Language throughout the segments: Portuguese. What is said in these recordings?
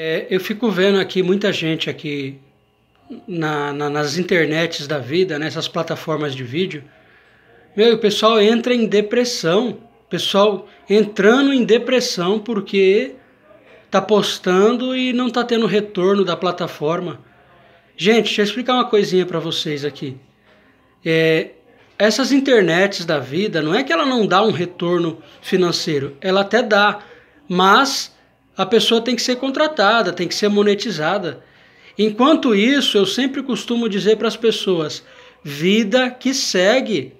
É, eu fico vendo aqui muita gente aqui na, na, nas internets da vida, nessas né, plataformas de vídeo. Meu, o pessoal entra em depressão. pessoal entrando em depressão porque tá postando e não tá tendo retorno da plataforma. Gente, deixa eu explicar uma coisinha para vocês aqui. É, essas internets da vida, não é que ela não dá um retorno financeiro, ela até dá, mas a pessoa tem que ser contratada, tem que ser monetizada. Enquanto isso, eu sempre costumo dizer para as pessoas: vida que segue.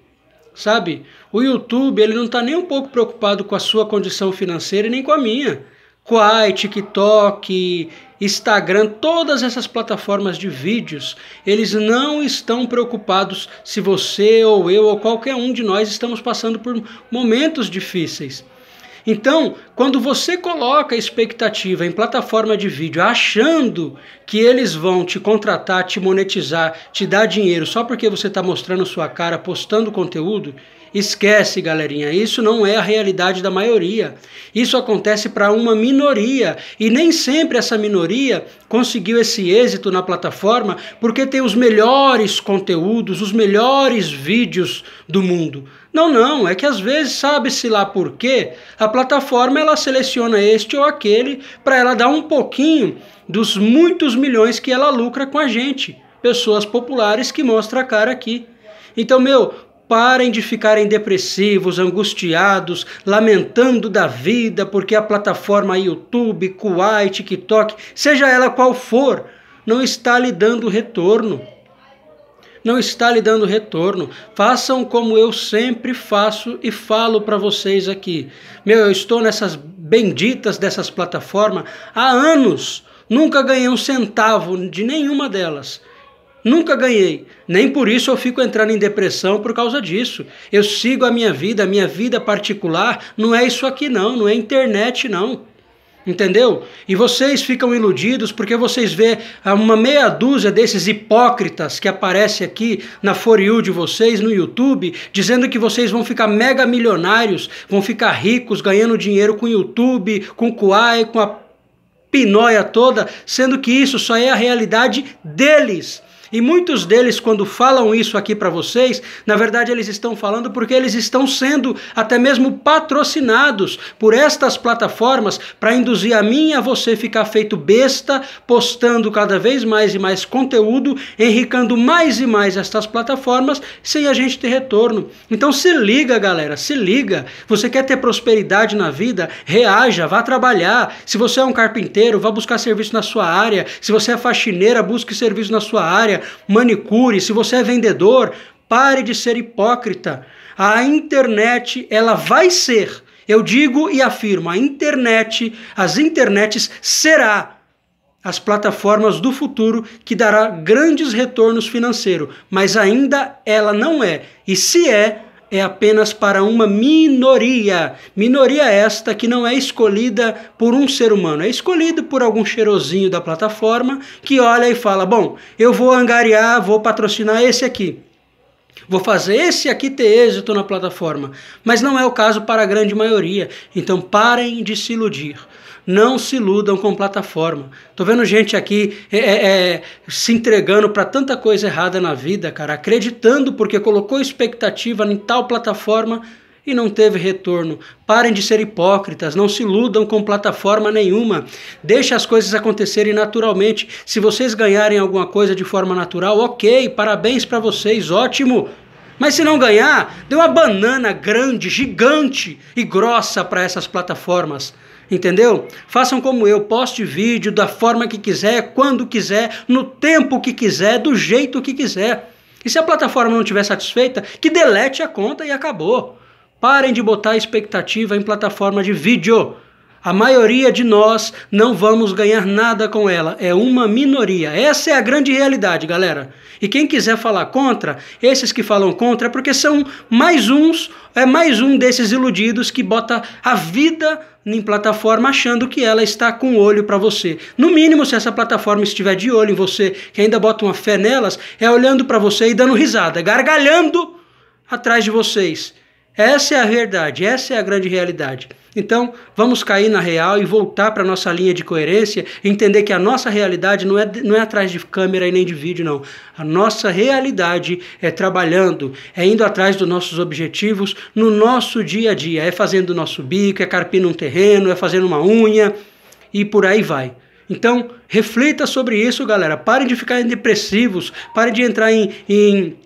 Sabe? O YouTube, ele não está nem um pouco preocupado com a sua condição financeira e nem com a minha. Quai, TikTok, Instagram, todas essas plataformas de vídeos, eles não estão preocupados se você ou eu ou qualquer um de nós estamos passando por momentos difíceis. Então, quando você coloca expectativa em plataforma de vídeo achando que eles vão te contratar, te monetizar, te dar dinheiro só porque você está mostrando sua cara, postando conteúdo, Esquece, galerinha, isso não é a realidade da maioria. Isso acontece para uma minoria e nem sempre essa minoria conseguiu esse êxito na plataforma porque tem os melhores conteúdos, os melhores vídeos do mundo. Não, não, é que às vezes sabe-se lá por quê, a plataforma ela seleciona este ou aquele para ela dar um pouquinho dos muitos milhões que ela lucra com a gente, pessoas populares que mostra a cara aqui. Então, meu, parem de ficarem depressivos, angustiados, lamentando da vida porque a plataforma YouTube, Kuwait, TikTok, seja ela qual for, não está lhe dando retorno não está lhe dando retorno. Façam como eu sempre faço e falo para vocês aqui. Meu, eu estou nessas benditas dessas plataformas há anos. Nunca ganhei um centavo de nenhuma delas. Nunca ganhei. Nem por isso eu fico entrando em depressão por causa disso. Eu sigo a minha vida, a minha vida particular. Não é isso aqui, não. Não é internet, não. Entendeu? E vocês ficam iludidos porque vocês vê ah, uma meia dúzia desses hipócritas que aparece aqui na For You de vocês no YouTube, dizendo que vocês vão ficar mega milionários, vão ficar ricos ganhando dinheiro com YouTube, com Kuai, com a pinóia toda, sendo que isso só é a realidade deles e muitos deles, quando falam isso aqui para vocês, na verdade eles estão falando porque eles estão sendo até mesmo patrocinados por estas plataformas para induzir a mim e a você ficar feito besta, postando cada vez mais e mais conteúdo, enricando mais e mais estas plataformas sem a gente ter retorno. Então se liga, galera, se liga. Você quer ter prosperidade na vida? Reaja, vá trabalhar. Se você é um carpinteiro, vá buscar serviço na sua área. Se você é faxineira, busque serviço na sua área manicure, se você é vendedor, pare de ser hipócrita. A internet, ela vai ser, eu digo e afirmo, a internet, as internets será as plataformas do futuro que dará grandes retornos financeiros, mas ainda ela não é. E se é, é apenas para uma minoria. Minoria esta que não é escolhida por um ser humano, é escolhida por algum cheirosinho da plataforma que olha e fala: bom, eu vou angariar, vou patrocinar esse aqui. Vou fazer esse aqui ter êxito na plataforma. Mas não é o caso para a grande maioria. Então parem de se iludir. Não se iludam com plataforma. Tô vendo gente aqui é, é, é se entregando para tanta coisa errada na vida, cara, acreditando porque colocou expectativa em tal plataforma e não teve retorno. Parem de ser hipócritas, não se iludam com plataforma nenhuma. Deixe as coisas acontecerem naturalmente. Se vocês ganharem alguma coisa de forma natural, ok, parabéns para vocês, ótimo. Mas se não ganhar, dê uma banana grande, gigante e grossa para essas plataformas. Entendeu? Façam como eu, poste vídeo da forma que quiser, quando quiser, no tempo que quiser, do jeito que quiser. E se a plataforma não estiver satisfeita, que delete a conta e acabou. Parem de botar expectativa em plataforma de vídeo. A maioria de nós não vamos ganhar nada com ela, é uma minoria. Essa é a grande realidade, galera. E quem quiser falar contra, esses que falam contra é porque são mais uns, é mais um desses iludidos que bota a vida em plataforma achando que ela está com olho para você. No mínimo, se essa plataforma estiver de olho em você, que ainda bota uma fé nelas, é olhando para você e dando risada, gargalhando atrás de vocês. Essa é a verdade, essa é a grande realidade. Então, vamos cair na real e voltar para a nossa linha de coerência, entender que a nossa realidade não é, não é atrás de câmera e nem de vídeo, não. A nossa realidade é trabalhando, é indo atrás dos nossos objetivos no nosso dia a dia, é fazendo o nosso bico, é carpindo um terreno, é fazendo uma unha e por aí vai. Então, reflita sobre isso, galera. Parem de ficar depressivos, parem de entrar em, em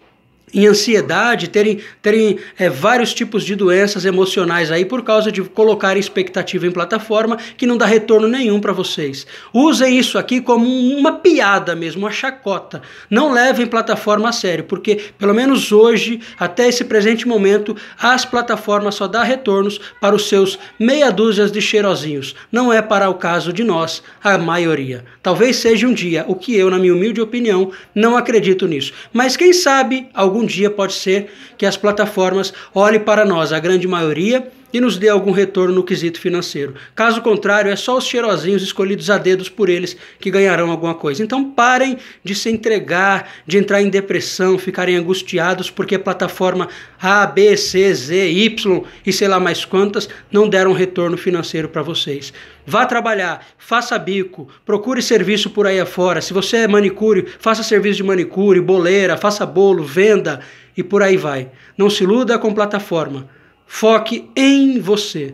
em ansiedade, terem, terem é, vários tipos de doenças emocionais aí por causa de colocar expectativa em plataforma que não dá retorno nenhum para vocês. Usem isso aqui como uma piada mesmo, uma chacota. Não levem plataforma a sério, porque pelo menos hoje, até esse presente momento, as plataformas só dão retornos para os seus meia dúzias de cheirosinhos. Não é para o caso de nós, a maioria. Talvez seja um dia, o que eu, na minha humilde opinião, não acredito nisso. Mas quem sabe, algum algum dia pode ser que as plataformas olhem para nós, a grande maioria, e nos dê algum retorno no quesito financeiro. Caso contrário, é só os cheirosinhos escolhidos a dedos por eles que ganharão alguma coisa. Então parem de se entregar, de entrar em depressão, ficarem angustiados porque a plataforma A, B, C, Z, Y e sei lá mais quantas não deram retorno financeiro para vocês. Vá trabalhar, faça bico, procure serviço por aí afora. Se você é manicure, faça serviço de manicure, boleira, faça bolo, venda e por aí vai. Não se iluda com plataforma. Foque em você.